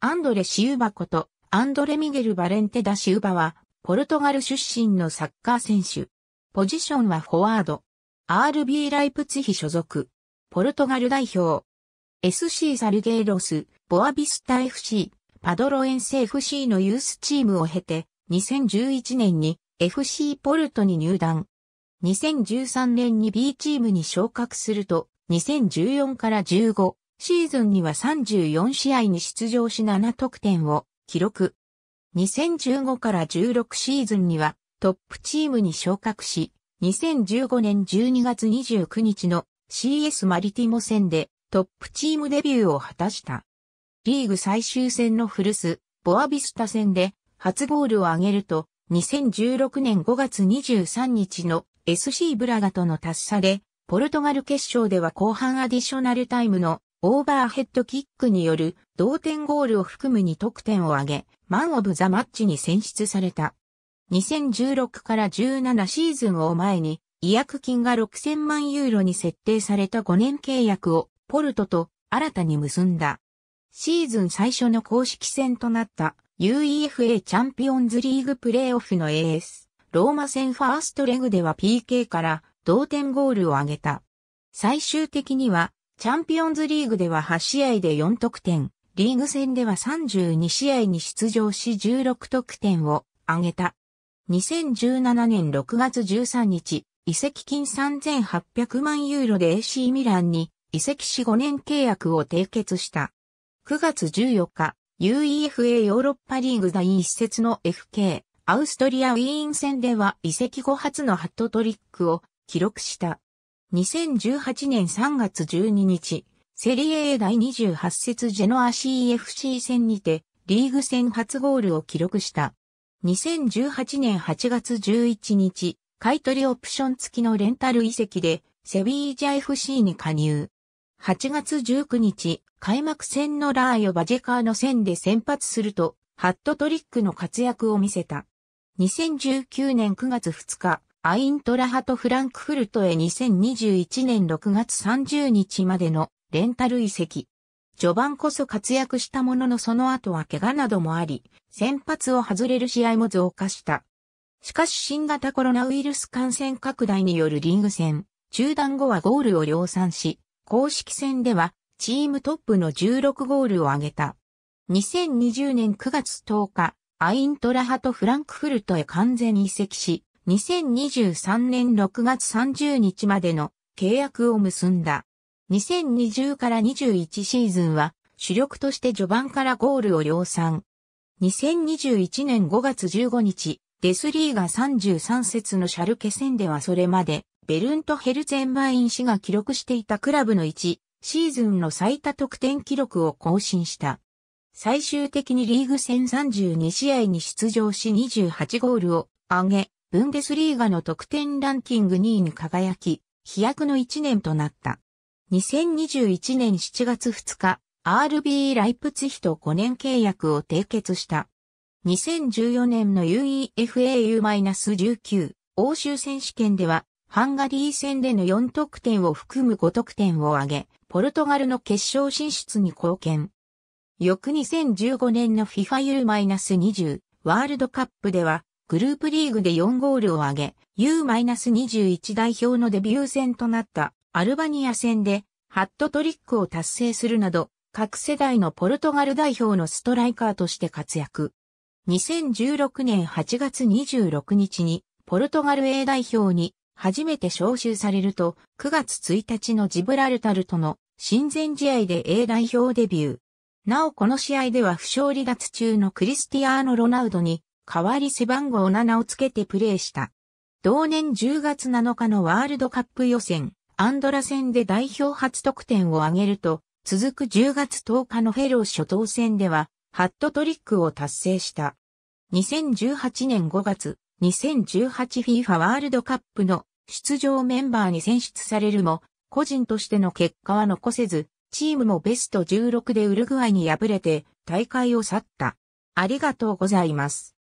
アンドレ・シウバこと、アンドレ・ミゲル・バレンテダ・シウバは、ポルトガル出身のサッカー選手。ポジションはフォワード。RB ライプツヒ所属。ポルトガル代表。SC サルゲイロス、ボアビスタ FC、パドロエンセ FC のユースチームを経て、2011年に FC ポルトに入団。2013年に B チームに昇格すると、2014から15、シーズンには34試合に出場し7得点を記録。2015から16シーズンにはトップチームに昇格し、2015年12月29日の CS マリティモ戦でトップチームデビューを果たした。リーグ最終戦の古巣、ボアビスタ戦で初ゴールを挙げると、2016年5月23日の SC ブラガとの達差で、ポルトガル決勝では後半アディショナルタイムのオーバーヘッドキックによる同点ゴールを含む2得点を挙げ、マンオブザマッチに選出された。2016から17シーズンを前に、違約金が6000万ユーロに設定された5年契約をポルトと新たに結んだ。シーズン最初の公式戦となった UEFA チャンピオンズリーグプレイオフの AS、ローマ戦ファーストレグでは PK から同点ゴールを挙げた。最終的にはチャンピオンズリーグでは8試合で4得点、リーグ戦では32試合に出場し16得点を挙げた。2017年6月13日、移籍金3800万ユーロで AC ミランに移籍し5年契約を締結した。9月14日、UEFA ヨーロッパリーグ第一節の FK、アウストリアウィーン戦では移籍後初のハットトリックを記録した。2018年3月12日、セリエ A 第28節ジェノア CFC 戦にて、リーグ戦初ゴールを記録した。2018年8月11日、買取オプション付きのレンタル遺跡で、セビージャ FC に加入。8月19日、開幕戦のラーヨ・バジェカーの戦で先発すると、ハットトリックの活躍を見せた。2019年9月2日、アイントラハトフランクフルトへ2021年6月30日までのレンタル移籍。序盤こそ活躍したもののその後は怪我などもあり、先発を外れる試合も増加した。しかし新型コロナウイルス感染拡大によるリーグ戦、中断後はゴールを量産し、公式戦ではチームトップの16ゴールを挙げた。2020年9月10日、アイントラハトフランクフルトへ完全移籍し、2023年6月30日までの契約を結んだ。2020から21シーズンは主力として序盤からゴールを量産。2021年5月15日、デスリーが33節のシャルケ戦ではそれまで、ベルント・ヘルツェンバイン氏が記録していたクラブの1、シーズンの最多得点記録を更新した。最終的にリーグ戦32試合に出場し28ゴールを挙げ、ブンデスリーガの得点ランキング2位に輝き、飛躍の1年となった。2021年7月2日、RB ライプツヒと5年契約を締結した。2014年の UEFAU-19 欧州選手権では、ハンガリー戦での4得点を含む5得点を挙げ、ポルトガルの決勝進出に貢献。翌2015年の FIFA U-20 ワールドカップでは、グループリーグで4ゴールを挙げ、U-21 代表のデビュー戦となったアルバニア戦でハットトリックを達成するなど、各世代のポルトガル代表のストライカーとして活躍。2016年8月26日にポルトガル A 代表に初めて招集されると、9月1日のジブラルタルとの親善試合で A 代表デビュー。なおこの試合では負傷離脱中のクリスティアーノ・ロナウドに代わり背番号7をつけてプレーした。同年10月7日のワールドカップ予選、アンドラ戦で代表初得点を挙げると、続く10月10日のフェロー初等戦では、ハットトリックを達成した。2018年5月、2018FIFA ワールドカップの出場メンバーに選出されるも、個人としての結果は残せず、チームもベスト16でウルグアイに敗れて大会を去った。ありがとうございます。